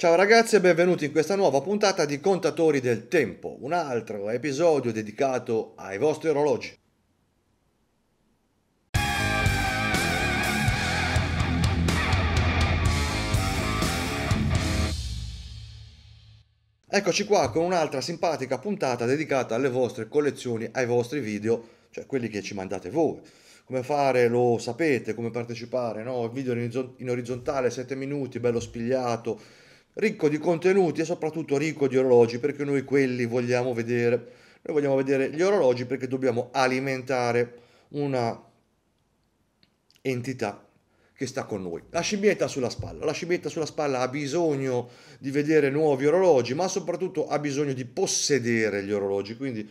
Ciao ragazzi e benvenuti in questa nuova puntata di Contatori del Tempo, un altro episodio dedicato ai vostri orologi. Eccoci qua con un'altra simpatica puntata dedicata alle vostre collezioni, ai vostri video, cioè quelli che ci mandate voi come fare lo sapete, come partecipare, no? video in, orizzontale 7 minuti, bello spigliato, ricco di contenuti e soprattutto ricco di orologi perché noi quelli vogliamo vedere. Noi vogliamo vedere gli orologi perché dobbiamo alimentare una entità che sta con noi. La scimmietta sulla spalla. La scimmietta sulla spalla ha bisogno di vedere nuovi orologi, ma soprattutto ha bisogno di possedere gli orologi. Quindi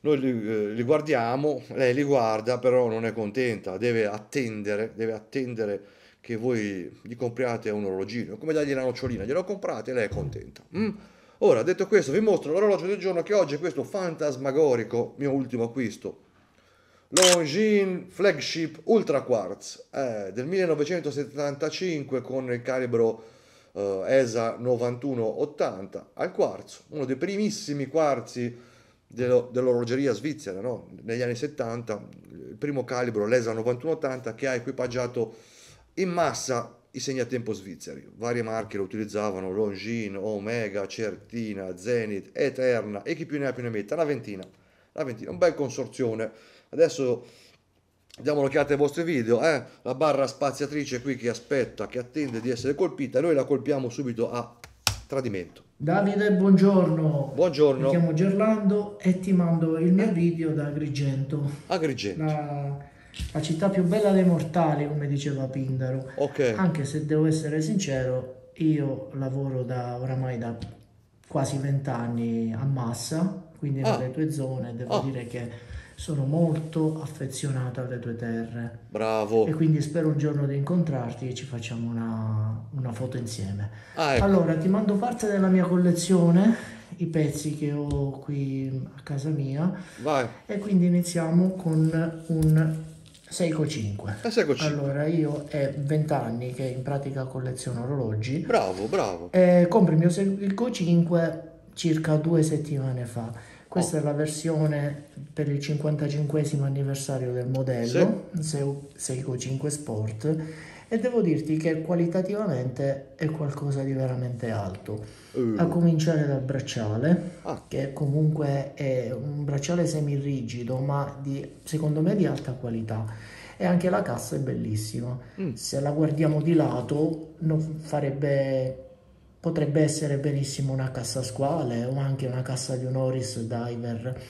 noi li, eh, li guardiamo, lei li guarda, però non è contenta, deve attendere, deve attendere che voi gli compriate un orologino, come dargli una nocciolina, glielo comprate e lei è contenta. Mm? Ora, detto questo, vi mostro l'orologio del giorno che oggi è questo fantasmagorico, mio ultimo acquisto. Longines Flagship Ultra Quartz eh, del 1975 con il calibro eh, ESA 9180 al quarzo, uno dei primissimi quarzi dello, dell'orologeria svizzera no? negli anni 70, il primo calibro l'ESA 9180 che ha equipaggiato in massa i segnatempo svizzeri. Varie marche lo utilizzavano, Longin, Omega, Certina, Zenith, Eterna e chi più ne ha più ne metta, la ventina. la ventina, un bel consorzione. Adesso diamo un'occhiata ai vostri video, eh? la barra spaziatrice qui che aspetta, che attende di essere colpita, noi la colpiamo subito a tradimento. Davide, buongiorno. Buongiorno. Mi chiamo Gerlando e ti mando il mio video da Agrigento. Agrigento. La la città più bella dei mortali, come diceva Pindaro. Okay. Anche se devo essere sincero, io lavoro da oramai da quasi vent'anni a massa, quindi ah. nelle tue zone devo oh. dire che sono molto affezionato alle tue terre. Bravo. E quindi spero un giorno di incontrarti e ci facciamo una, una foto insieme. Ah, ecco. Allora, ti mando parte della mia collezione, i pezzi che ho qui a casa mia. Vai. E quindi iniziamo con un 6,5. La 6,5. Allora, io è 20 anni che in pratica colleziono orologi. Bravo, bravo. E eh, compro il mio 5 circa due settimane fa. Questa oh. è la versione per il 55 anniversario del modello, sì. 5 Sport e devo dirti che qualitativamente è qualcosa di veramente alto. Uh. A cominciare dal bracciale, ah. che comunque è un bracciale semirrigido, ma di, secondo me di alta qualità. E anche la cassa è bellissima. Mm. Se la guardiamo di lato, farebbe, potrebbe essere benissimo una cassa squale o anche una cassa di un Oris Diver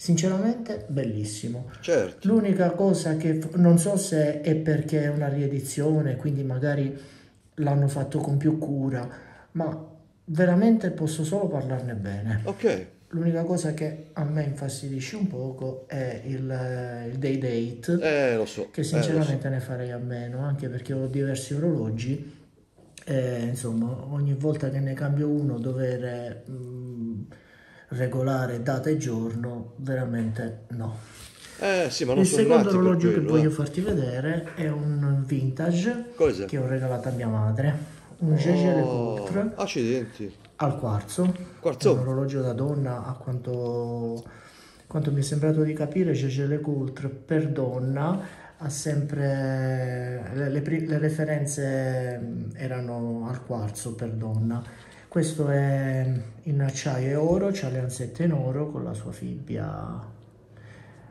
sinceramente bellissimo. Certo. L'unica cosa che non so se è perché è una riedizione, quindi magari l'hanno fatto con più cura, ma veramente posso solo parlarne bene. Ok. L'unica cosa che a me infastidisce un poco è il, il day date, eh, lo so. che eh, sinceramente eh, so. ne farei a meno, anche perché ho diversi orologi e eh, insomma ogni volta che ne cambio uno dover mh, mm, regolare data e giorno, veramente no. Eh, sì, il secondo orologio quello, che voglio eh. farti vedere è un vintage Cosa? che ho regalato a mia madre. Un Gégé oh, Lecoultre. Accidenti. Al quarzo. quarzo. Un orologio da donna a quanto, quanto mi è sembrato di capire Gégé Lecoultre per donna ha sempre le, le, le referenze mm, erano al quarzo per donna questo è in acciaio e oro, c'ha le ansette in oro con la sua fibbia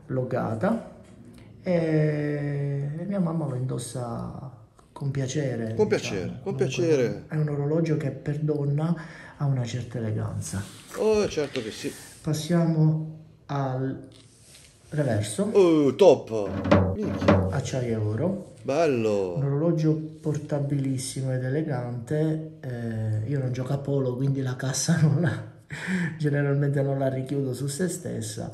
logata e mia mamma lo indossa con piacere. Con piacere, diciamo. con piacere. È un orologio che per donna ha una certa eleganza. Oh, certo che sì. Passiamo al reverso. Oh, top! Acciaio e oro. Bello! Un orologio portabilissimo ed elegante. Eh, io non gioco a polo, quindi la cassa non la, generalmente non la richiudo su se stessa.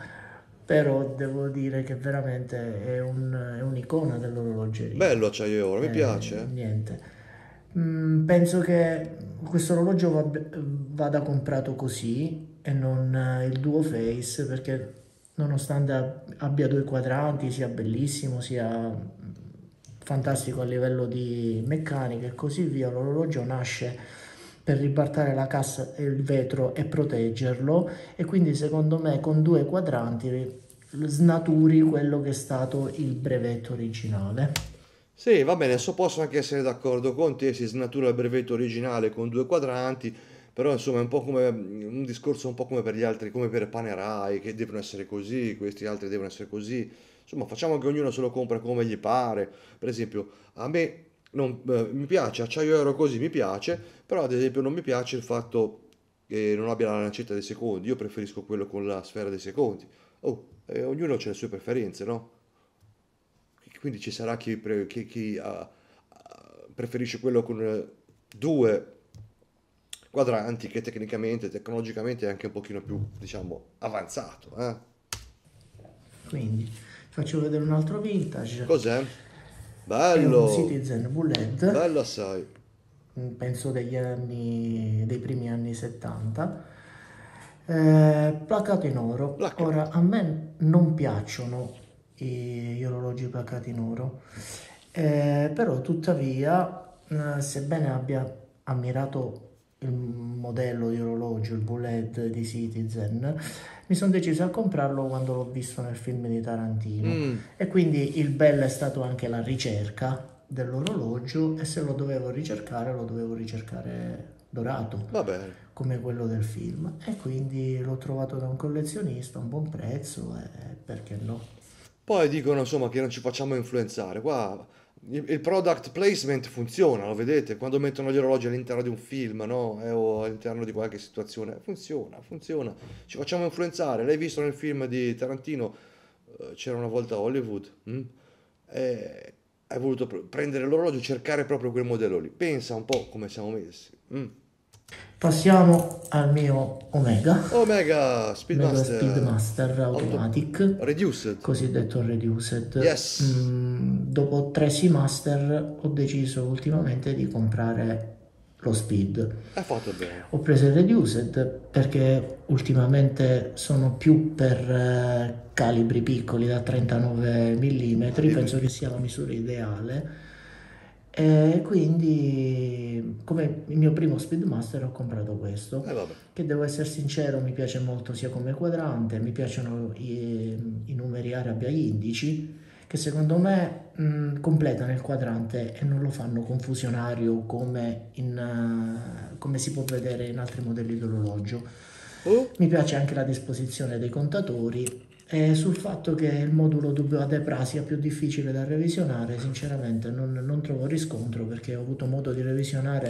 Però devo dire che veramente è, un, è un'icona dell'orologeria. Bello acciaio cioè oro, mi eh, piace. Niente. Mm, penso che questo orologio vada comprato così e non eh, il duo face perché nonostante abbia due quadranti sia bellissimo, sia fantastico a livello di meccanica e così via, l'orologio nasce per ribaltare la cassa e il vetro e proteggerlo e quindi secondo me con due quadranti snaturi quello che è stato il brevetto originale. Sì, va bene, so posso anche essere d'accordo con te, si snatura il brevetto originale con due quadranti, però insomma è un po' come un discorso un po' come per gli altri, come per Panerai, che devono essere così, questi altri devono essere così Insomma, facciamo che ognuno se lo compra come gli pare. Per esempio, a me non, eh, mi piace acciaio ero così, mi piace, però ad esempio non mi piace il fatto che non abbia la lancetta dei secondi, io preferisco quello con la sfera dei secondi. Oh, eh, ognuno ha le sue preferenze, no? Quindi ci sarà chi, pre, chi, chi ah, ah, preferisce quello con eh, due quadranti che tecnicamente, tecnologicamente è anche un pochino più, diciamo, avanzato. Eh? Quindi faccio vedere un altro vintage. Cos'è? Bello! È un Citizen bullet Bello assai. Mm, penso degli anni, dei primi anni 70. Eh, placato in oro. Placato. Ora, a me non piacciono gli orologi placati in oro, eh, però tuttavia, eh, sebbene abbia ammirato il modello di orologio, il bullet di Citizen, mi sono deciso a comprarlo quando l'ho visto nel film di Tarantino. Mm. E quindi il bello è stato anche la ricerca dell'orologio e se lo dovevo ricercare lo dovevo ricercare dorato Va bene. come quello del film e quindi l'ho trovato da un collezionista a un buon prezzo e perché no poi dicono insomma che non ci facciamo influenzare qua il product placement funziona, lo vedete, quando mettono gli orologi all'interno di un film, no? eh, o all'interno di qualche situazione, funziona, funziona, ci facciamo influenzare, l'hai visto nel film di Tarantino, eh, c'era una volta Hollywood, hm? e hai voluto prendere l'orologio e cercare proprio quel modello lì, pensa un po' come siamo messi. Hm? Passiamo al mio Omega. Omega Speedmaster. Speedmaster Automatic. Auto- reduced. Cosiddetto Reduced. Yes. Mm, dopo Tracy Master ho deciso ultimamente di comprare lo Speed. È fatto bene. Ho preso il Reduced perché ultimamente sono più per eh, calibri piccoli da 39 mm. Penso che sia la misura ideale e quindi come il mio primo Speedmaster ho comprato questo, eh che devo essere sincero mi piace molto sia come quadrante, mi piacciono i, i numeri arabia indici, che secondo me mh, mm, completano il quadrante e non lo fanno confusionario come, in, uh, come si può vedere in altri modelli dell'orologio. Oh. Mi piace anche la disposizione dei contatori e sul fatto che il modulo WADEPRA sia più difficile da revisionare, sinceramente non, non trovo riscontro perché ho avuto modo di revisionare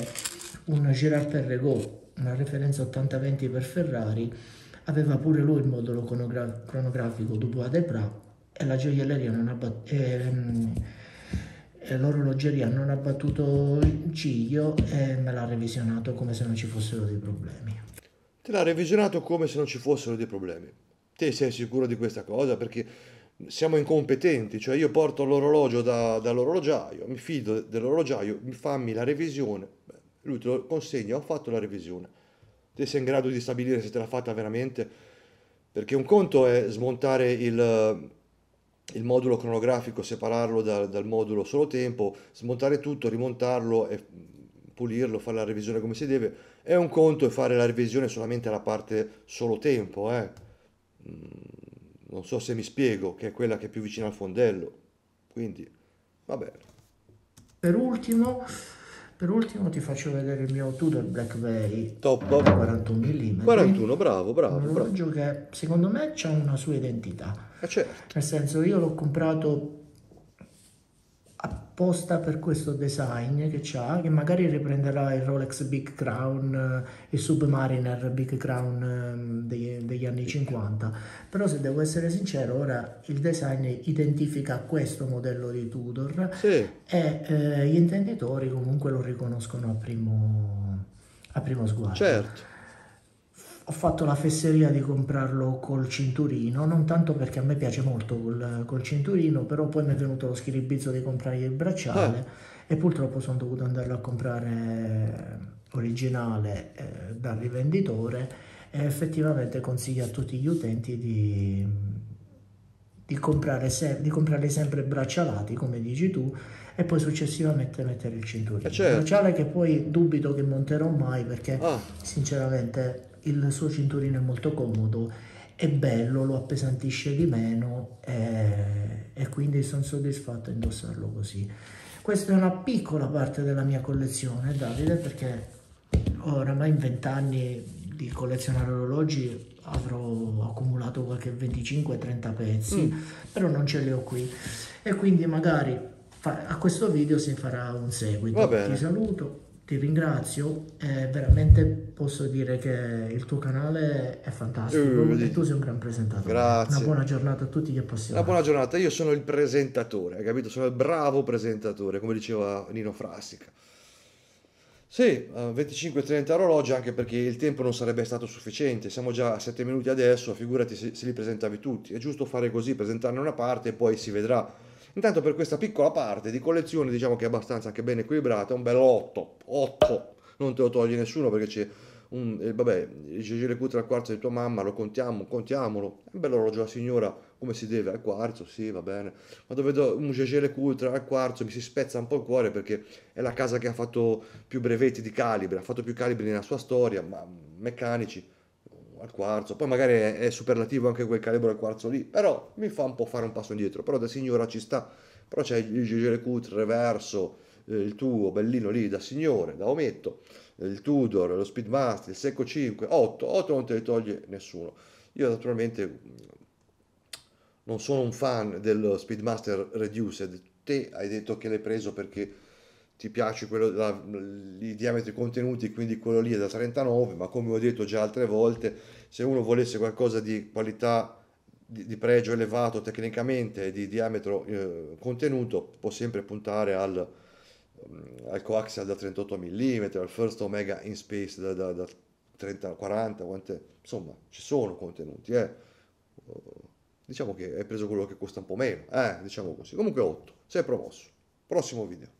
un Girard Perregaux, una referenza 80-20 per Ferrari, aveva pure lui il modulo cronogra- cronografico WADEPRA e la gioielleria non ha battuto. Ehm, l'orologeria non ha battuto il ciglio e me l'ha revisionato come se non ci fossero dei problemi. Te l'ha revisionato come se non ci fossero dei problemi. Te sei sicuro di questa cosa? Perché siamo incompetenti, cioè io porto l'orologio da, dall'orologiaio, mi fido dell'orologiaio, fammi la revisione, lui te lo consegna, ho fatto la revisione. Te sei in grado di stabilire se te l'ha fatta veramente? Perché un conto è smontare il, il modulo cronografico, separarlo da, dal modulo solo tempo, smontare tutto, rimontarlo e pulirlo, fare la revisione come si deve. È un conto e fare la revisione solamente alla parte solo tempo, eh Mm, non so se mi spiego, che è quella che è più vicina al fondello. Quindi, va bene. Per ultimo, per ultimo ti faccio vedere il mio Tudor Blackberry Top. 41 mm. 41, bravo, bravo. Un orologio che secondo me ha una sua identità. Eh certo. Nel senso, io l'ho comprato apposta per questo design che c'ha, che magari riprenderà il Rolex Big Crown, eh, il Submariner Big Crown ehm, degli, degli anni 50, però se devo essere sincero, ora il design identifica questo modello di Tudor sì. e eh, gli intenditori comunque lo riconoscono a primo, a primo sguardo. Certo ho fatto la fesseria di comprarlo col cinturino, non tanto perché a me piace molto col, col cinturino, però poi mi è venuto lo schiribizzo di comprare il bracciale eh. e purtroppo sono dovuto andarlo a comprare eh, originale eh, dal rivenditore e effettivamente consiglio a tutti gli utenti di, di, comprare se, di comprarli sempre braccialati, come dici tu, e poi successivamente mettere il cinturino. Eh certo. Bracciale che poi dubito che monterò mai perché ah. sinceramente il suo cinturino è molto comodo, è bello, lo appesantisce di meno e, eh, e quindi sono soddisfatto a indossarlo così. Questa è una piccola parte della mia collezione, Davide, perché oramai in 20 anni di collezionare orologi avrò accumulato qualche 25-30 pezzi, mm. però non ce li ho qui. E quindi magari a questo video si farà un seguito. Ti saluto ti ringrazio, eh, veramente posso dire che il tuo canale è fantastico uh, e tu sei un gran presentatore. Grazie. Una buona giornata a tutti gli appassionati. Una buona giornata, io sono il presentatore, hai capito? Sono il bravo presentatore, come diceva Nino Frassica. Sì, 25-30 eh, orologi anche perché il tempo non sarebbe stato sufficiente, siamo già a 7 minuti adesso, figurati se, se li presentavi tutti, è giusto fare così, presentarne una parte e poi si vedrà Intanto per questa piccola parte di collezione diciamo che è abbastanza anche ben equilibrata, un bel 8, 8, non te lo toglie nessuno perché c'è un, eh, vabbè, il GGLQ tra il quarzo di tua mamma, lo contiamo, contiamolo, è un bell'orologio la signora come si deve al quarzo, sì va bene, quando vedo un GGLQ tra al quarzo mi si spezza un po' il cuore perché è la casa che ha fatto più brevetti di calibre ha fatto più calibri nella sua storia, ma mm, meccanici, al quarzo, poi magari è, è superlativo anche quel calibro al quarzo lì, però mi fa un po' fare un passo indietro, però da signora ci sta, però c'è il Gigere Cut reverso, eh, il tuo bellino lì da signore, da ometto, eh, il Tudor, lo Speedmaster, il Secco 5, 8, 8 non te le toglie nessuno. Io naturalmente mm, non sono un fan dello Speedmaster Reduced, te hai detto che l'hai preso perché ti piace quello, la, i diametri contenuti, quindi quello lì è da 39, ma come ho detto già altre volte, se uno volesse qualcosa di qualità di, di pregio elevato tecnicamente di diametro eh, contenuto, può sempre puntare al, mm, al coaxial da 38 mm, al first omega in space da, da, da 30, 40, quante, insomma ci sono contenuti. Eh. Diciamo che hai preso quello che costa un po' meno, eh, diciamo così. Comunque 8, sei promosso. Prossimo video.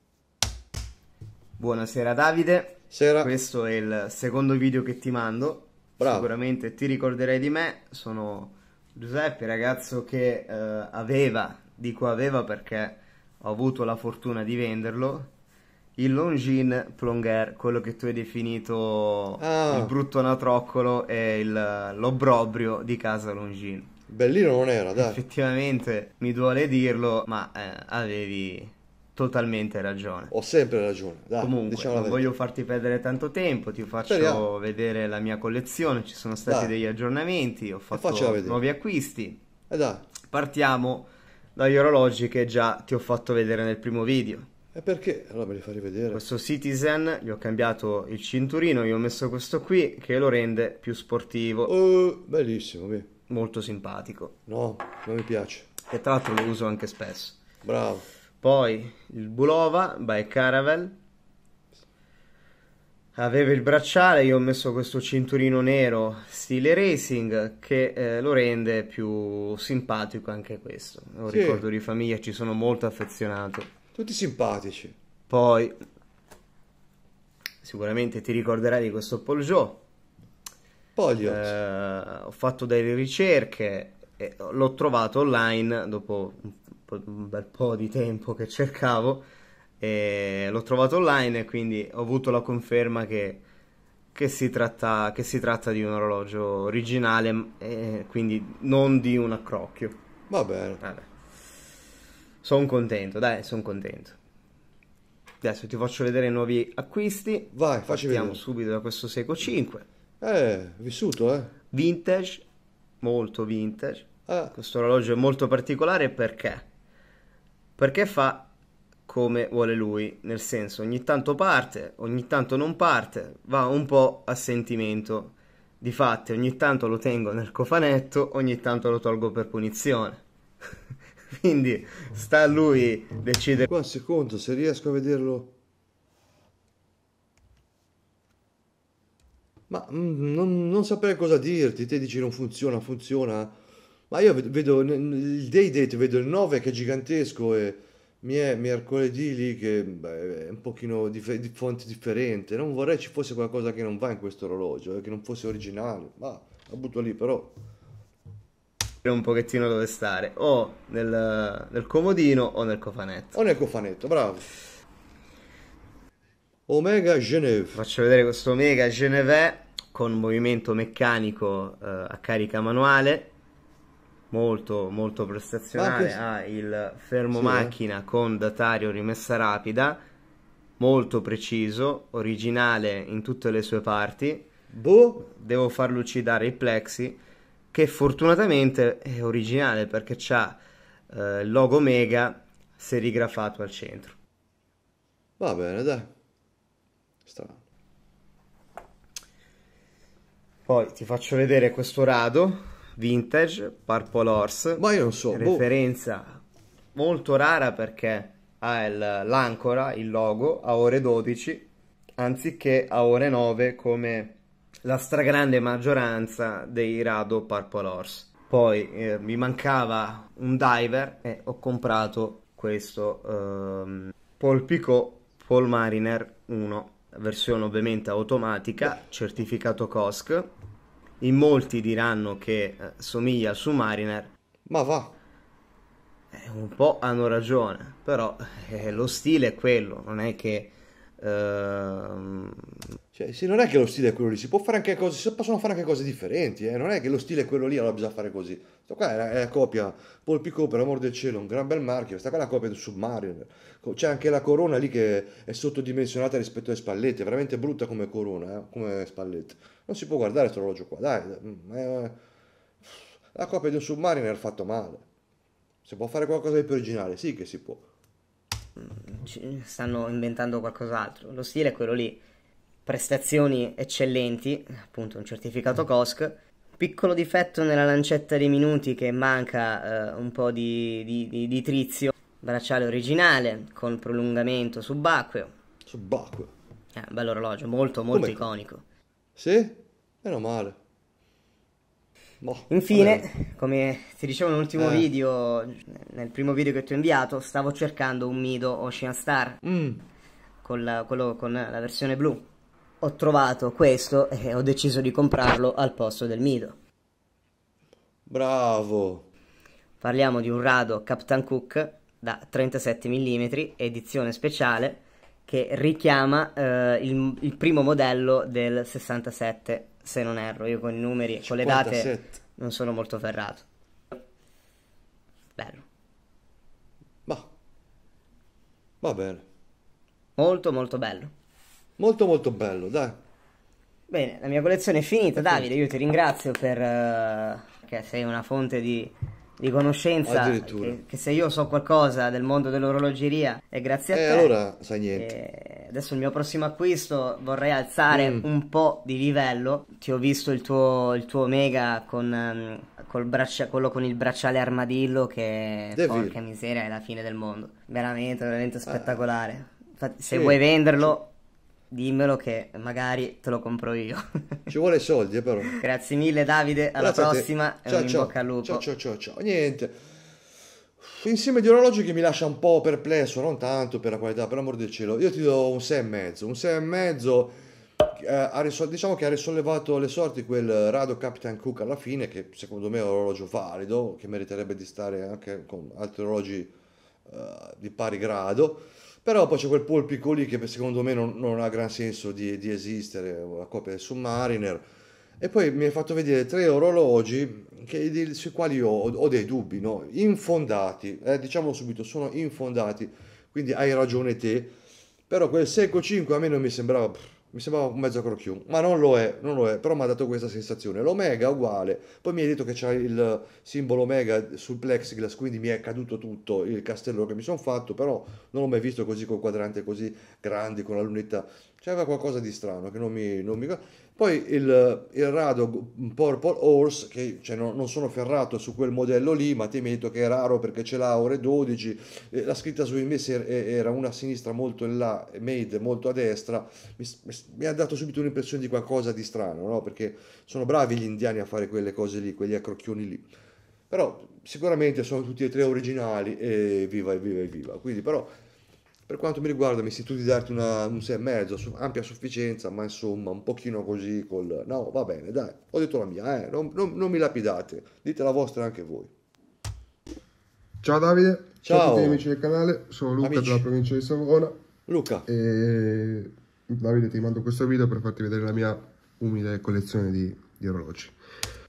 Buonasera Davide. Sera. Questo è il secondo video che ti mando. Bravo. Sicuramente ti ricorderai di me. Sono Giuseppe, ragazzo che eh, aveva, dico aveva perché ho avuto la fortuna di venderlo, il Longines Plonger, quello che tu hai definito ah. il brutto natroccolo e l'obbrobrio di casa Longines. Bellino non era, dai. Effettivamente, mi duole dirlo, ma eh, avevi totalmente ragione. Ho sempre ragione. Dai, Comunque, diciamo non voglio farti perdere tanto tempo, ti faccio Speriamo. vedere la mia collezione, ci sono stati dai. degli aggiornamenti, ho fatto nuovi acquisti. E eh, dai. Partiamo dagli orologi che già ti ho fatto vedere nel primo video. E perché? Allora me li fai vedere. Questo Citizen, gli ho cambiato il cinturino, gli ho messo questo qui che lo rende più sportivo. Uh, bellissimo, beh. Molto simpatico. No, non mi piace. E tra l'altro lo uso anche spesso. Bravo. Poi il Bulova by Caravel. Aveva il bracciale, io ho messo questo cinturino nero stile racing che eh, lo rende più simpatico anche questo. È un sì. ricordo di famiglia, ci sono molto affezionato. Tutti simpatici. Poi sicuramente ti ricorderai di questo Paul Joe. Polio. Eh, ho fatto delle ricerche, e l'ho trovato online dopo un un bel po' di tempo che cercavo e l'ho trovato online e quindi ho avuto la conferma che, che, si, tratta, che si, tratta, di un orologio originale e quindi non di un accrocchio. Va bene. Sono contento, dai, sono contento. Adesso ti faccio vedere i nuovi acquisti. Vai, facciamo Partiamo subito da questo Seco 5. Eh, vissuto, eh. Vintage, molto vintage. Eh. Questo orologio è molto particolare perché perché fa come vuole lui, nel senso ogni tanto parte, ogni tanto non parte, va un po' a sentimento. Difatti ogni tanto lo tengo nel cofanetto, ogni tanto lo tolgo per punizione. Quindi sta a lui decidere. Qua un secondo, se riesco a vederlo. Ma mm, non, non saprei cosa dirti, te dici non funziona, funziona ma io vedo, il day date, vedo il 9 che è gigantesco e mi è mercoledì lì che beh, è un pochino di, di, fonte differente. Non vorrei ci fosse qualcosa che non va in questo orologio, eh, che non fosse originale, ma la butto lì però. Un pochettino dove stare, o nel, nel comodino o nel cofanetto. O nel cofanetto, bravo. Omega Geneve. Faccio vedere questo Omega Geneve con movimento meccanico eh, a carica manuale molto, molto prestazionale ha ah, il fermo sì, eh? macchina con datario rimessa rapida molto preciso originale in tutte le sue parti boh. devo far lucidare il plexi che fortunatamente è originale perché ha eh, il logo mega serigrafato al centro va bene dai strano poi ti faccio vedere questo rado vintage, Purple Horse. Ma io non so. Boh. Referenza boh. molto rara perché ha il, l'ancora, il logo, a ore 12 anziché a ore 9 come la stragrande maggioranza dei rado Purple Horse. Poi eh, mi mancava un diver e ho comprato questo ehm, Paul Paul Mariner 1, versione ovviamente automatica, certificato COSC in molti diranno che eh, somiglia al Submariner. Ma va. Eh, un po' hanno ragione, però eh, lo stile è quello, non è che Ehm, cioè, sì, non è che lo stile è quello lì, si, anche cose, si possono fare anche cose differenti, eh? non è che lo stile è quello lì, allora bisogna fare così. Questa qua è la, è la copia, Paul Picot, per l'amor del cielo, un gran bel marchio, questa qua è la copia del Submariner. C'è anche la corona lì che è sottodimensionata rispetto alle spallette, è veramente brutta come corona, eh? come spallette. Non si può guardare questo orologio qua, dai, è... Eh, mm, eh, la copia di un Submariner è fatto male. Si può fare qualcosa di più originale, sì che si può stanno inventando qualcos'altro. Lo stile è quello lì. Prestazioni eccellenti, appunto un certificato COSC. Piccolo difetto nella lancetta dei minuti che manca eh, un po' di, di, di, di, trizio. Bracciale originale con prolungamento subacqueo. Subacqueo. Eh, bello orologio, molto molto Come? iconico. Sì? Meno male. Boh, Infine, vabbè. come ti dicevo nell'ultimo eh. video, nel primo video che ti ho inviato, stavo cercando un Mido Ocean Star mm. con, la, quello, con la versione blu. Ho trovato questo e ho deciso di comprarlo al posto del Mido. Bravo! Parliamo di un rado Captain Cook da 37 mm, edizione speciale, che richiama eh, il, il primo modello del 67 se non erro, io con i numeri, 57. con le date non sono molto ferrato. Bello. Bah. Va bene. Molto molto bello. Molto molto bello, dai. Bene, la mia collezione è finita, Davide, io ti ringrazio per... Uh, che sei una fonte di di conoscenza che, che, se io so qualcosa del mondo dell'orologeria è grazie a eh, te allora sai niente eh, adesso il mio prossimo acquisto vorrei alzare mm. un po' di livello ti ho visto il tuo, il tuo Omega con um, braccia, quello con il bracciale armadillo che Devil. porca miseria è la fine del mondo veramente veramente ah. spettacolare ah. Infatti, se sì. vuoi venderlo dimmelo che magari te lo compro io. Ci vuole soldi, eh, però. Grazie mille, Davide. Alla Grazie prossima. Ciao, e ciao. bocca al lupo. Ciao, ciao, ciao, ciao. Niente. Insieme di orologi che mi lascia un po' perplesso, non tanto per la qualità, per l'amor del cielo. Io ti do un 6,5. Un 6,5. Eh, diciamo che ha risollevato le sorti quel rado Captain Cook alla fine, che secondo me è un orologio valido, che meriterebbe di stare anche con altri orologi eh, di pari grado però poi c'è quel Polpico lì che secondo me non, non ha gran senso di, di esistere, la copia del Submariner. E poi mi hai fatto vedere tre orologi che, sui quali ho, ho, dei dubbi, no? infondati, eh, diciamo subito, sono infondati, quindi hai ragione te, però quel Seco 5 a me non mi sembrava... Pff, mi sembrava un mezzo crocchio, ma non lo è, non lo è, però mi ha dato questa sensazione. L'omega uguale, poi mi hai detto che c'è il simbolo omega sul plexiglass, quindi mi è caduto tutto il castello che mi sono fatto, però non l'ho mai visto così col quadrante così grande, con la lunetta c'era qualcosa di strano che non mi... Non mi... Poi il, il, rado Purple Horse, che cioè, no, non sono ferrato su quel modello lì, ma temeto che è raro perché ce l'ha ore 12, eh, la scritta su invece er, eh, era una a sinistra molto in là, made molto a destra, mi, mi ha dato subito un'impressione di qualcosa di strano, no? perché sono bravi gli indiani a fare quelle cose lì, quegli accrocchioni lì. Però sicuramente sono tutti e tre originali e viva, e viva, e viva. Quindi però per quanto mi riguarda mi sento di darti una, un 6,5, ampia sufficienza, ma insomma un pochino così col... No, va bene, dai, ho detto la mia, eh, non, non, non mi lapidate, dite la vostra anche voi. Ciao Davide, ciao, ciao a tutti gli amici del canale, sono Luca amici. della provincia di Savona. Luca. E Davide ti mando questo video per farti vedere la mia umile collezione di, di orologi.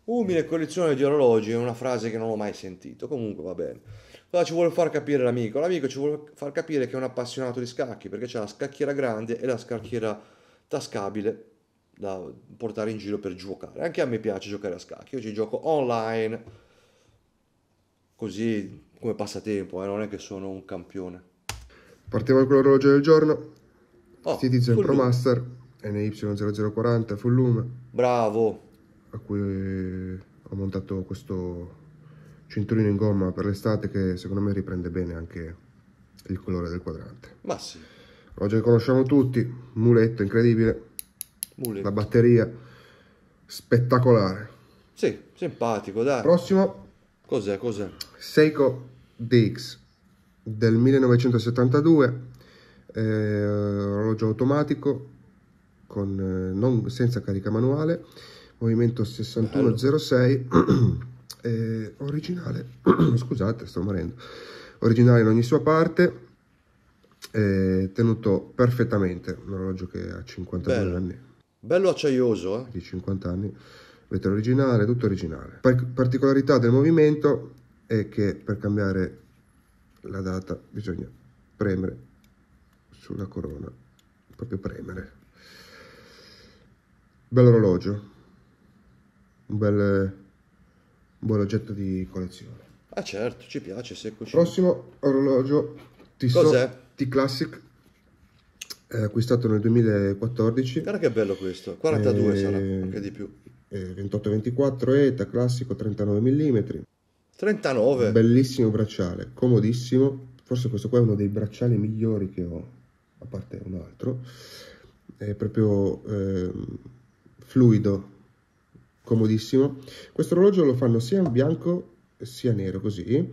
Umile collezione di orologi è una frase che non ho mai sentito, comunque va bene. Cosa ci vuole far capire l'amico? L'amico ci vuole far capire che è un appassionato di scacchi, perché c'è la scacchiera grande e la scacchiera tascabile da portare in giro per giocare. Anche a me piace giocare a scacchi, io ci gioco online, così come passatempo, eh? non è che sono un campione. Partiamo con l'orologio del giorno, oh, Citizen Pro Master, NY0040 Full Lume. Bravo! A cui ho montato questo cinturino in gomma per l'estate che secondo me riprende bene anche il colore del quadrante. Ma sì. Oggi che conosciamo tutti, muletto incredibile, muletto. la batteria spettacolare. Sì, simpatico, dai. Prossimo. Cos'è, cos'è? Seiko DX del 1972, eh, orologio automatico, con, eh, non, senza carica manuale, movimento 6106. eh, originale, scusate sto morendo, originale in ogni sua parte, eh, tenuto perfettamente, un orologio che ha 52 Bello. anni. Bello acciaioso, eh? Di 50 anni, vetro originale, tutto originale. Par- particolarità del movimento è che per cambiare la data bisogna premere sulla corona, proprio premere. Bello orologio, un bel buon oggetto di collezione. Ah certo, ci piace, se seccoci. Prossimo orologio Tissot T-Classic eh, acquistato nel 2014. Guarda che bello questo, 42 eh, sarà, anche di più. Eh, 28-24 ETA, classico 39 mm. 39? Bellissimo bracciale, comodissimo. Forse questo qua è uno dei bracciali migliori che ho, a parte un altro. È proprio ehm, fluido, comodissimo. Questo orologio lo fanno sia in bianco sia nero così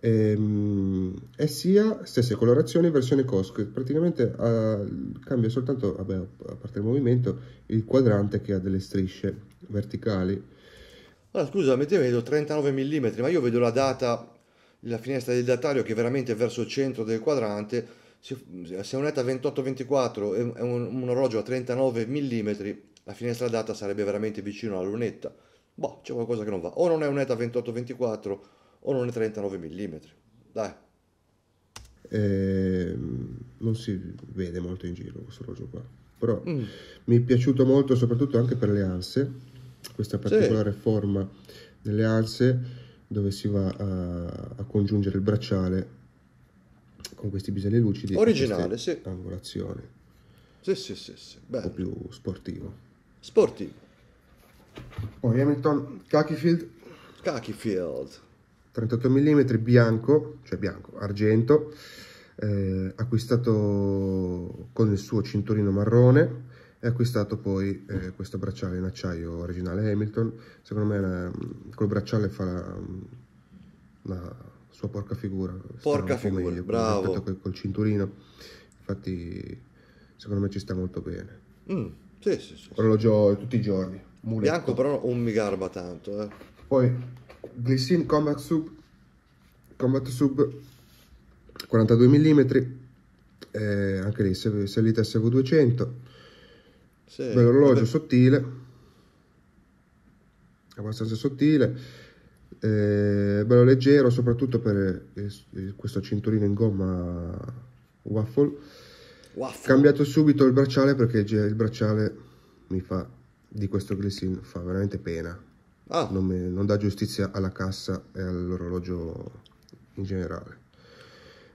ehm, e sia stesse colorazioni versione Cosco praticamente eh, cambia soltanto vabbè, a parte il movimento il quadrante che ha delle strisce verticali allora, scusa te vedo 39 mm ma io vedo la data la finestra del datario che è veramente verso il centro del quadrante se è un'ETA 28-24 è un, un orologio a 39 mm la finestra data sarebbe veramente vicino alla lunetta. Boh, c'è qualcosa che non va. O non è un'ETA 28-24 o non è 39 mm. Dai. Eh, non si vede molto in giro questo orologio qua. Però mm. mi è piaciuto molto soprattutto anche per le anse, questa particolare sì. forma delle anse dove si va a, a congiungere il bracciale con questi biselli lucidi. Originale, sì. Angolazione. Sì, sì, sì, sì. Un po' più sportivo. Sporti. Poi oh, Hamilton Cachifield. Cachifield. 38 mm bianco, cioè bianco, argento, eh, acquistato con il suo cinturino marrone e acquistato poi eh, questo bracciale in acciaio originale Hamilton. Secondo me quel bracciale fa la, la sua porca figura. Porca figura, meglio, bravo. Col, col cinturino, infatti secondo me ci sta molto bene. Mm. Sì, sì, sì. Orologio tutti i giorni. Muletto. Bianco però non mi garba tanto. Eh. Poi Glycine Combat Sub, Combat Sub 42 mm, eh, anche lì salita SV200. Sì, l'orologio vabbè. sottile, abbastanza sottile. Eh, bello leggero soprattutto per il, eh, il, questo cinturino in gomma waffle Waffle. Cambiato subito il bracciale perché il bracciale mi fa di questo glissino, fa veramente pena. Ah. Non, me, non dà giustizia alla cassa e all'orologio in generale.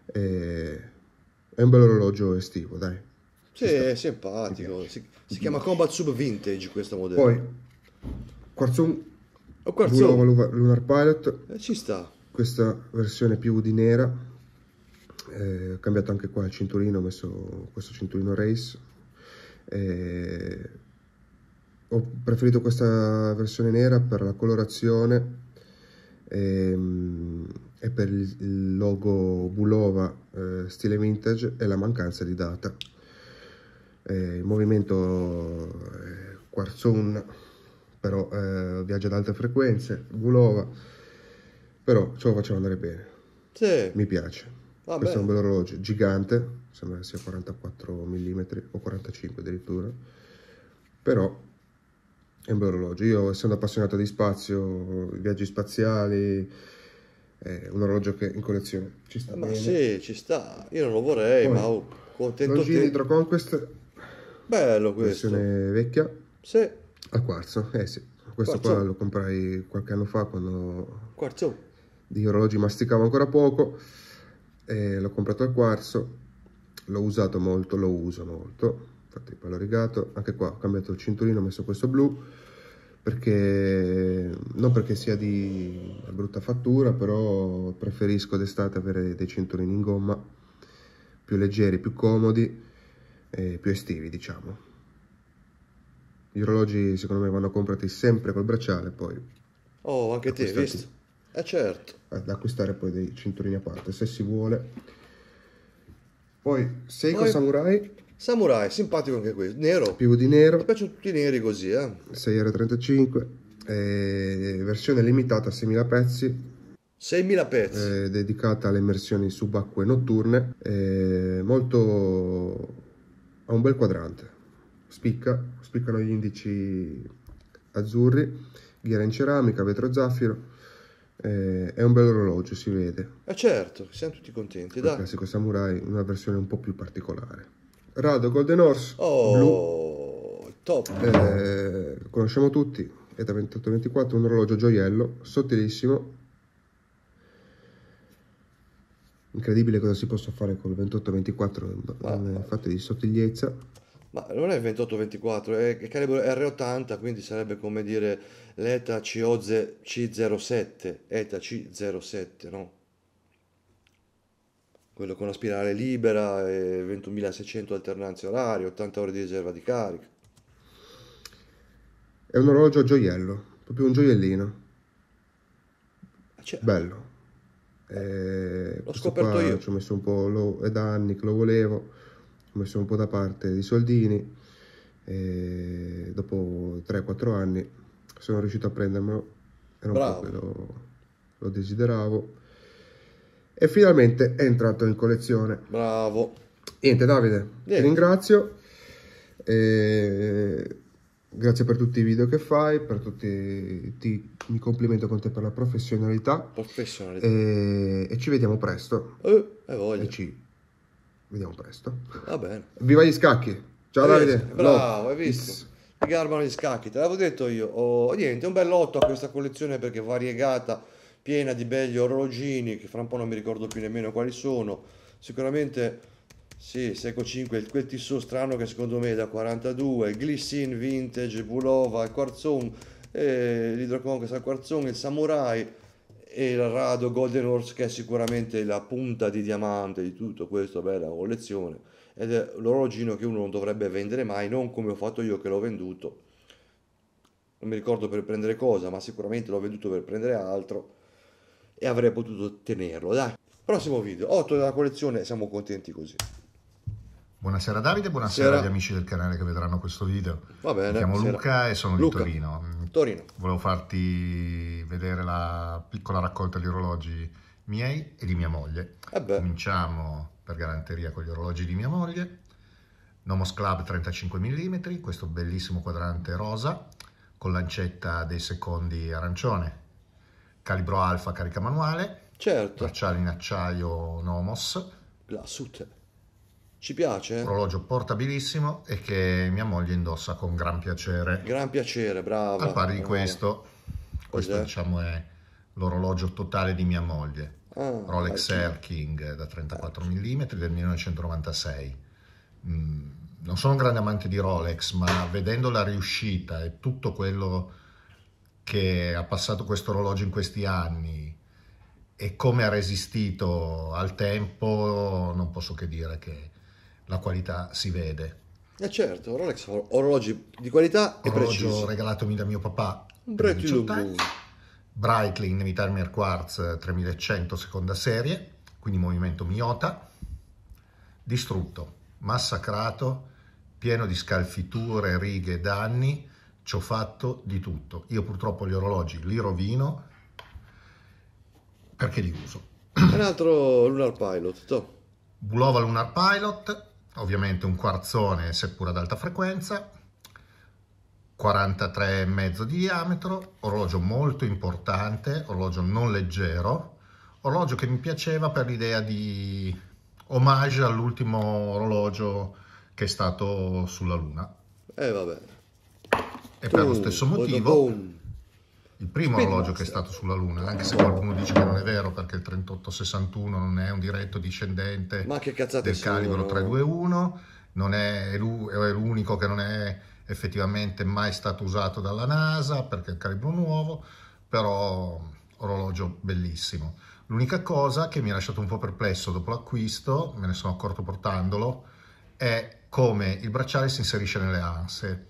E... È un bel orologio estivo, dai. Sì, è simpatico. Si, si, chiama Combat Sub Vintage questo modello. Poi, Quarzon, oh, Quarzon. Lunar Pilot. Eh, ci sta. Questa versione più di nera eh, ho cambiato anche qua il cinturino ho messo questo cinturino race eh, ho preferito questa versione nera per la colorazione ehm, e per il logo Bulova eh, stile vintage e la mancanza di data eh, il movimento è quarzon però eh, viaggia ad alte frequenze Bulova però ce lo faceva andare bene sì. mi piace Ah, Questo beh. è un bel orologio gigante, sembra che sia 44 mm o 45 addirittura, però è un bel orologio. Io essendo appassionato di spazio, viaggi spaziali, è un orologio che in collezione ci sta ma bene. sì, ci sta. Io non lo vorrei, Poi, ma ho contento Longini Hydro Conquest. Bello questo. Versione vecchia. Sì. Al quarzo, eh sì. Questo quarzo. qua lo comprai qualche anno fa quando... Quarzo. Di orologi masticavo ancora poco eh, l'ho comprato al quarzo, l'ho usato molto, lo uso molto, infatti poi l'ho rigato, anche qua ho cambiato il cinturino, ho messo questo blu, perché non perché sia di brutta fattura, però preferisco d'estate avere dei cinturini in gomma più leggeri, più comodi, eh, più estivi diciamo. Gli orologi secondo me vanno comprati sempre col bracciale poi. Oh, anche te, hai visto? Eh certo ad acquistare poi dei cinturini a parte se si vuole. Poi Seiko poi, Samurai. Samurai, simpatico anche questo nero. Più di nero. mi piacciono tutti i neri così, eh. 6 euro 35 eh, versione limitata 6.000 pezzi. 6.000 pezzi. Eh, dedicata alle immersioni subacquee notturne. Eh, molto... ha un bel quadrante. Spicca, spiccano gli indici azzurri, ghiera in ceramica, vetro zaffiro eh, è un bel orologio, si vede. Ah certo, siamo tutti contenti, dai. Classico Samurai, una versione un po' più particolare. Rado Golden Horse, oh, blu. top. Eh, conosciamo tutti, è da 28-24, un orologio gioiello, sottilissimo. Incredibile cosa si possa fare con il 28-24 in ah, eh, fate di sottigliezza. Ma non è 28-24, è calibro R80, quindi sarebbe come dire l'ETA c 07 ETA C07, no? Quello con la spirale libera, e 21.600 alternanze orarie, 80 ore di riserva di carica. È un orologio a gioiello, proprio un gioiellino. Cioè, Bello. Eh, l'ho scoperto io. Ci ho messo un po' lo, è da anni che lo volevo ho messo un po' da parte di soldini e dopo 3-4 anni sono riuscito a prendermelo, era Bravo. po' che lo, lo desideravo e finalmente è entrato in collezione. Bravo. Niente Davide, Niente. ti ringrazio. E grazie per tutti i video che fai, per tutti, ti, mi complimento con te per la professionalità. Professionalità. E, e ci vediamo presto. Eh, e ci Vediamo presto. Va bene. Viva gli scacchi. Ciao hai Davide. Visto? Bravo, no. hai visto? It's... garbano gli scacchi, te l'avevo detto io. Oh, niente, un bel lotto a questa collezione perché variegata, piena di belli orologini, che fra un po' non mi ricordo più nemmeno quali sono. Sicuramente, sì, Seco 5, quel tissu strano che secondo me è da 42, Glissin Vintage, Bulova, il Quarzon, eh, l'Hydrocon che sa Quarzon, il Samurai e il Rado Golden Horse che è sicuramente la punta di diamante di tutta questa bella collezione ed è l'orologino che uno non dovrebbe vendere mai, non come ho fatto io che l'ho venduto, non mi ricordo per prendere cosa, ma sicuramente l'ho venduto per prendere altro e avrei potuto tenerlo. Dai, prossimo video, 8 della collezione, siamo contenti così. Buonasera Davide, buonasera Sera. agli amici del canale che vedranno questo video. Va bene. Mi chiamo sera. Luca e sono Luca. di Torino Torino. Volevo farti vedere la piccola raccolta di orologi miei e di mia moglie. Eh Cominciamo per galanteria con gli orologi di mia moglie. Nomos Club 35 mm, questo bellissimo quadrante rosa con lancetta dei secondi arancione. Calibro alfa carica manuale. Certo. Bracciale in acciaio Nomos. La sute. Ci piace? Un orologio portabilissimo e che mia moglie indossa con gran piacere. Gran piacere, brava. A pari di questo, questo è? diciamo è l'orologio totale di mia moglie. Ah, Rolex Air King eh, da 34 mm del 1996. Mm, non sono un grande amante di Rolex, ma vedendo la riuscita e tutto quello che ha passato questo orologio in questi anni e come ha resistito al tempo, non posso che dire che la qualità si vede. E eh certo, Rolex orologi di qualità e precisi. Orologio regalatomi da mio papà. Preciso. Breitling Vitamer Quartz 3100 eh, seconda serie, quindi movimento Miota. Distrutto, massacrato, pieno di scalfiture, righe, danni. Ci ho fatto di tutto. Io purtroppo gli orologi li rovino perché li uso. Un altro Lunar Pilot, to. Bulova Lunar Pilot, ovviamente un quarzone seppur ad alta frequenza, 43,5 di diametro, orologio molto importante, orologio non leggero, orologio che mi piaceva per l'idea di omaggio all'ultimo orologio che è stato sulla Luna. Eh vabbè. E tu, per lo stesso motivo il primo Speed orologio che è stato sulla Luna, anche se qualcuno dice che non è vero perché il 3861 non è un diretto discendente Ma che del calibro 321, è, è l'unico che non è effettivamente mai stato usato dalla NASA perché è un calibro nuovo, però orologio bellissimo. L'unica cosa che mi ha lasciato un po' perplesso dopo l'acquisto, me ne sono accorto portandolo, è come il bracciale si inserisce nelle anse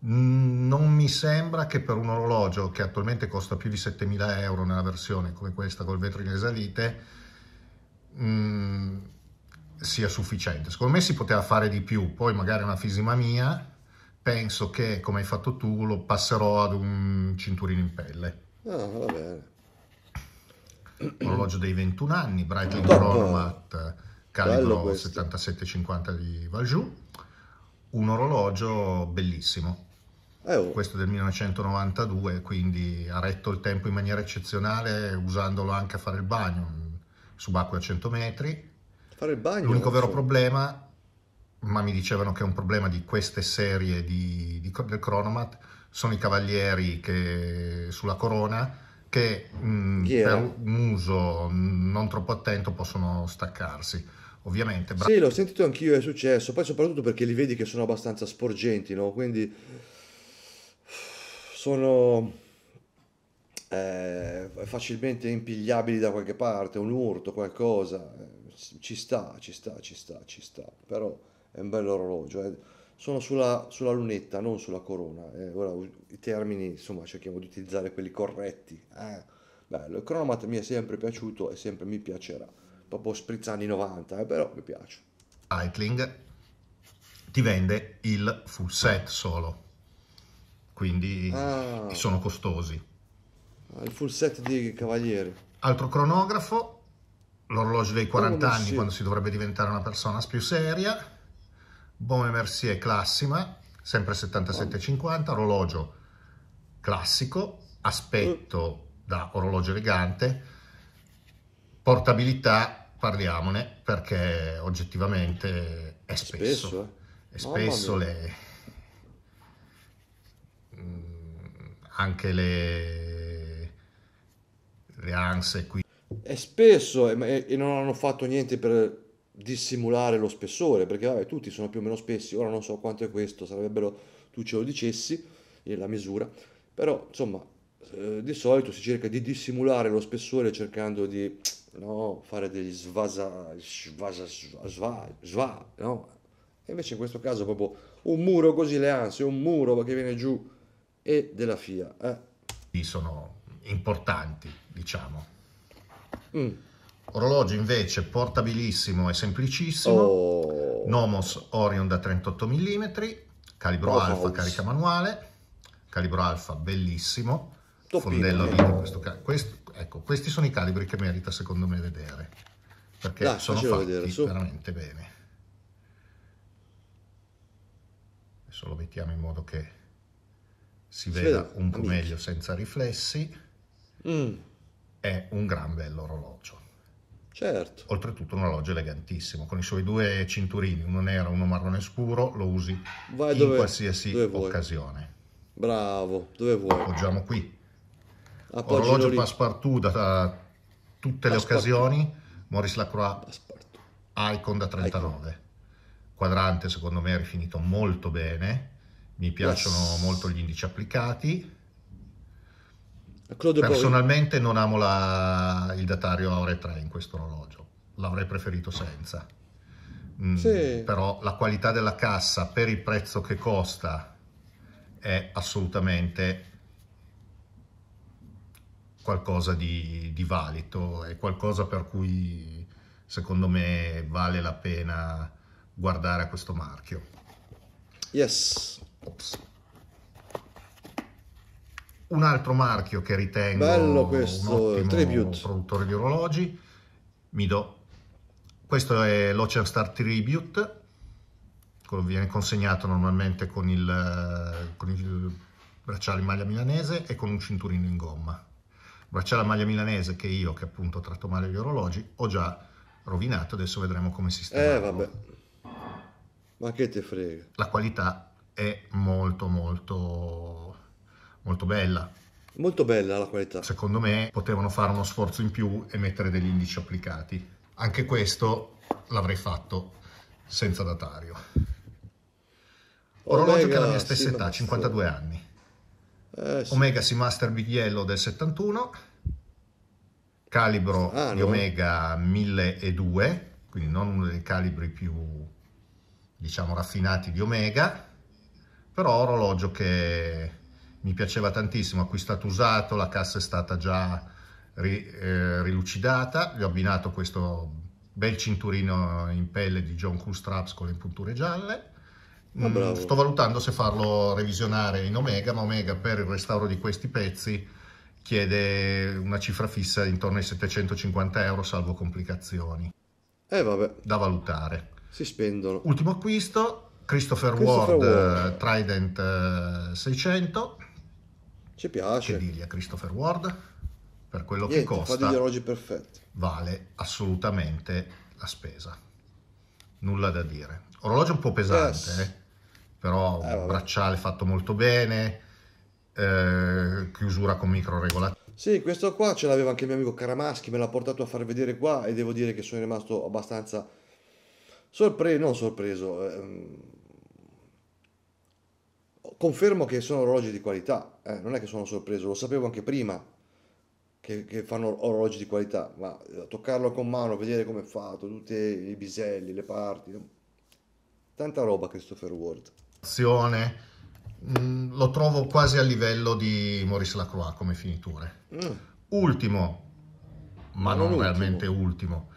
non mi sembra che per un orologio che attualmente costa più di 7.000 euro nella versione come questa col vetro in esalite mm, sia sufficiente. Secondo me si poteva fare di più, poi magari una fisima mia, penso che come hai fatto tu lo passerò ad un cinturino in pelle. Ah, va bene. Orologio dei 21 anni, Breitling Chronomat, calibro 7750 di Valjoux, un orologio bellissimo eh, oh. Questo del 1992, quindi ha retto il tempo in maniera eccezionale usandolo anche a fare il bagno, subacqueo a 100 metri. Fare il bagno? L'unico vero so. problema, ma mi dicevano che è un problema di queste serie di, di, del Cronomat, sono i cavalieri che, sulla corona che mh, mm, per un uso non troppo attento possono staccarsi. Ovviamente. Bra- sì, l'ho sentito anch'io, è successo. Poi soprattutto perché li vedi che sono abbastanza sporgenti, no? Quindi sono eh, facilmente impigliabili da qualche parte, un urto, qualcosa, eh, ci sta, ci sta, ci sta, ci sta, però è un bello orologio. Eh. Sono sulla, sulla, lunetta, non sulla corona. Eh. Ora, i termini, insomma, cerchiamo di utilizzare quelli corretti. Eh. Bello, il Chronomat mi è sempre piaciuto e sempre mi piacerà. Proprio sprizza anni 90, eh, però mi piace. Cycling ti vende il full set solo quindi ah, sono costosi. Ah, il full set di Cavalieri. Altro cronografo, l'orologio dei 40 Buon anni Mercier. quando si dovrebbe diventare una persona più seria, Bome Mercier Classima, sempre 77,50, orologio classico, aspetto da orologio elegante, portabilità parliamone perché oggettivamente è spesso, spesso, eh? è spesso le anche le, le anse qui. E spesso e, eh, e non hanno fatto niente per dissimulare lo spessore, perché vabbè, tutti sono più o meno spessi, ora non so quanto è questo, sarebbero, tu ce lo dicessi, eh, la misura, però insomma eh, di solito si cerca di dissimulare lo spessore cercando di no, fare degli svasa, svasa, sva, sva, no? E invece in questo caso proprio un muro così le anse, un muro che viene giù e della FIA. Eh? Sono importanti, diciamo. Mm. Orologio invece portabilissimo e semplicissimo, oh. Nomos Orion da 38 mm, calibro oh, alfa, carica manuale, calibro alfa bellissimo, Topino. fondello a questo, questo, ecco, questi sono i calibri che merita secondo me vedere, perché Dai, sono fatti vedere, su. veramente bene. Adesso lo mettiamo in modo che si vede, si vede un po' amici. meglio senza riflessi, mm. è un gran bello orologio. Certo. Oltretutto un orologio elegantissimo, con i suoi due cinturini, uno nero e uno marrone scuro, lo usi Vai in dove, qualsiasi dove occasione. Bravo, dove vuoi. Appoggiamo qui. Appoggino orologio Passepartout da, da tutte Passepartout. le occasioni, Maurice Lacroix Passepartout. Icon da 39. Icon. Quadrante secondo me è rifinito molto bene mi piacciono yes. molto gli indici applicati. Claude Personalmente Boy. non amo la, il datario Aure 3 in questo orologio, l'avrei preferito senza. Mm, sì. Però la qualità della cassa per il prezzo che costa è assolutamente qualcosa di, di valido, è qualcosa per cui secondo me vale la pena guardare a questo marchio. Yes. Un altro marchio che ritengo Bello questo, un tribute. produttore di orologi, Mido. Questo è l'Ocean Star Tribute, viene consegnato normalmente con il, con il bracciale in maglia milanese e con un cinturino in gomma. Bracciale a maglia milanese che io, che appunto ho tratto male gli orologi, ho già rovinato, adesso vedremo come si sta. Eh vabbè, ma che te frega. La qualità è molto molto molto bella. Molto bella la qualità. Secondo me potevano fare uno sforzo in più e mettere degli indici applicati. Anche questo l'avrei fatto senza datario. Orologio che ha la mia stessa età, 52 anni. Eh, sì. Omega Seamaster Big Yellow del 71. Calibro ah, di no. Omega 1002, quindi non uno dei calibri più diciamo raffinati di Omega però orologio che mi piaceva tantissimo, acquistato usato, la cassa è stata già ri, eh, rilucidata, gli ho abbinato questo bel cinturino in pelle di John Crew Straps con le punture gialle, Oh, Sto valutando se farlo revisionare in Omega, ma Omega per il restauro di questi pezzi chiede una cifra fissa intorno ai 750 euro, salvo complicazioni. Eh vabbè. Da valutare. Si spendono. Ultimo acquisto, Christopher, Christopher Ward, Ward, eh, Trident 600. Eh, Ci piace. Che digli a Christopher Ward? Per quello Niente, che costa. Fa degli orologi perfetti. Vale assolutamente la spesa. Nulla da dire. Orologio un po' pesante, yes. eh? però eh, bracciale fatto molto bene, eh, chiusura con micro regolazione. Sì, questo qua ce l'aveva anche il mio amico Caramaschi, me l'ha portato a far vedere qua e devo dire che sono rimasto abbastanza sorpreso, non sorpreso, ehm, confermo che sono orologi di qualità, eh, non è che sono sorpreso, lo sapevo anche prima che, che, fanno orologi di qualità, ma eh, toccarlo con mano, vedere come è fatto, tutti i biselli, le parti, tanta roba Christopher Ward. Azione, mm, lo trovo quasi a livello di Maurice Lacroix come finiture. Mm. Ultimo, ma, non, non veramente ultimo, ultimo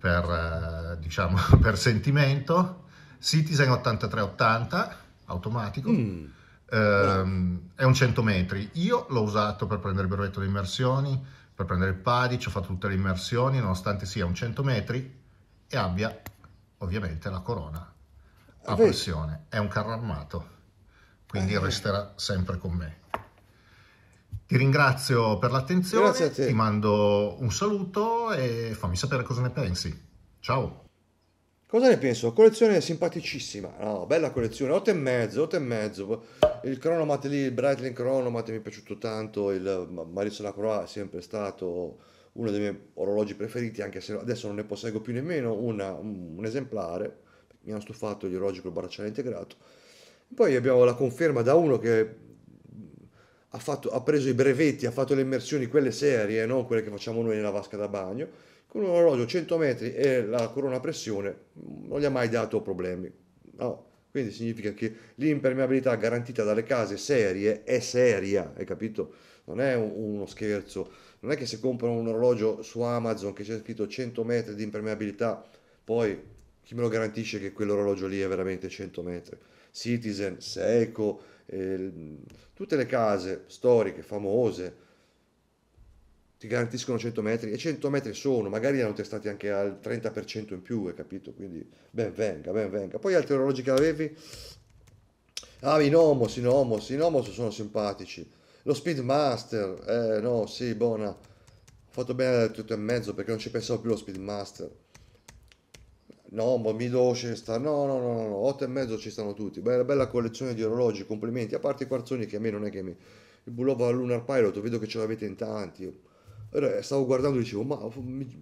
per, eh, diciamo, per sentimento, Citizen 8380 automatico. Mm. Ehm, è un 100 metri. Io l'ho usato per prendere il brevetto di immersioni, per prendere il ci ho fatto tutte le immersioni, nonostante sia un 100 metri e abbia ovviamente la corona a pressione. È un carro armato, quindi ah, resterà sempre con me. Ti ringrazio per l'attenzione, ti mando un saluto e fammi sapere cosa ne pensi. Ciao! Cosa ne penso? Collezione simpaticissima. No, bella collezione, 8 e mezzo, 8 e mezzo. Il cronomat lì, il Breitling cronomat mi è piaciuto tanto, il Marisol Lacroix è sempre stato uno dei miei orologi preferiti, anche se adesso non ne posseggo più nemmeno una, un, un, esemplare, mi hanno stufato gli orologi col bracciale integrato. Poi abbiamo la conferma da uno che ha, fatto, ha preso i brevetti, ha fatto le immersioni, quelle serie, non quelle che facciamo noi nella vasca da bagno, con un orologio 100 metri e la corona a pressione mm, non gli ha mai dato problemi. No. Quindi significa che l'impermeabilità garantita dalle case serie è seria, hai capito? Non è uno scherzo. Non è che se compro un orologio su Amazon che c'è scritto 100 metri di impermeabilità, poi chi me lo garantisce che quell'orologio lì è veramente 100 metri? Citizen, Seiko, tutte le case storiche, famose, ti garantiscono 100 metri e 100 metri sono, magari hanno testati anche al 30% in più, hai capito? Quindi ben venga, ben venga. Poi altri orologi che avevi? Ah, i Nomos, i Nomos, i Nomos sono simpatici. Lo Speedmaster, eh no, sì, buona. Ho fatto bene a tutto e mezzo perché non ci pensavo più lo Speedmaster. No, ma mi Midoce sta. No, no, no, no, 8 e mezzo ci stanno tutti. Bella, bella collezione di orologi, complimenti. A parte i quarzoni che a me non è che mi. Il Bulova Lunar Pilot, vedo che ce l'avete in tanti. Allora, eh, stavo guardando e dicevo, ma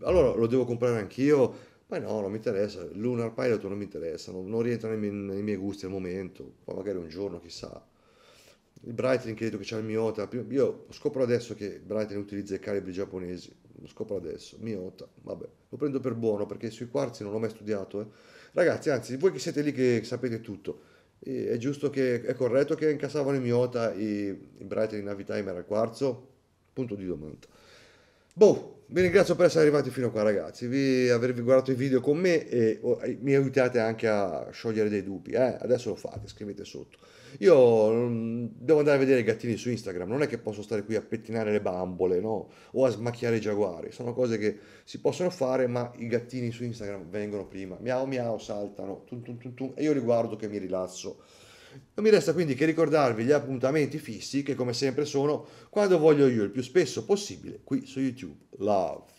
allora lo devo comprare anch'io? Ma no, non mi interessa. il Lunar Pilot non mi interessa, non, non rientra nei miei, nei miei, gusti al momento. Poi magari un giorno, chissà. Il Brightling credo che c'è il Miota. Io scopro adesso che Brightling utilizza i calibri giapponesi lo scopro adesso, Miota, vabbè, lo prendo per buono perché sui quarzi non l'ho mai studiato. Eh. Ragazzi, anzi, voi che siete lì che sapete tutto, è giusto che, è corretto che incassavano i Miota i, i Brighton in Avitimer al quarzo? Punto di domanda. Boh, vi ringrazio per essere arrivati fino a qua ragazzi, vi, avervi guardato i video con me e oh, mi aiutate anche a sciogliere dei dubbi, eh? adesso lo fate, scrivete sotto. Io mm, devo andare a vedere i gattini su Instagram, non è che posso stare qui a pettinare le bambole, no? O a smacchiare i giaguari, sono cose che si possono fare, ma i gattini su Instagram vengono prima, miau miau, saltano, tum, tum, tum, tum, e io riguardo che mi rilasso. Non mi resta quindi che ricordarvi gli appuntamenti fissi che come sempre sono quando voglio io il più spesso possibile qui su YouTube. Love.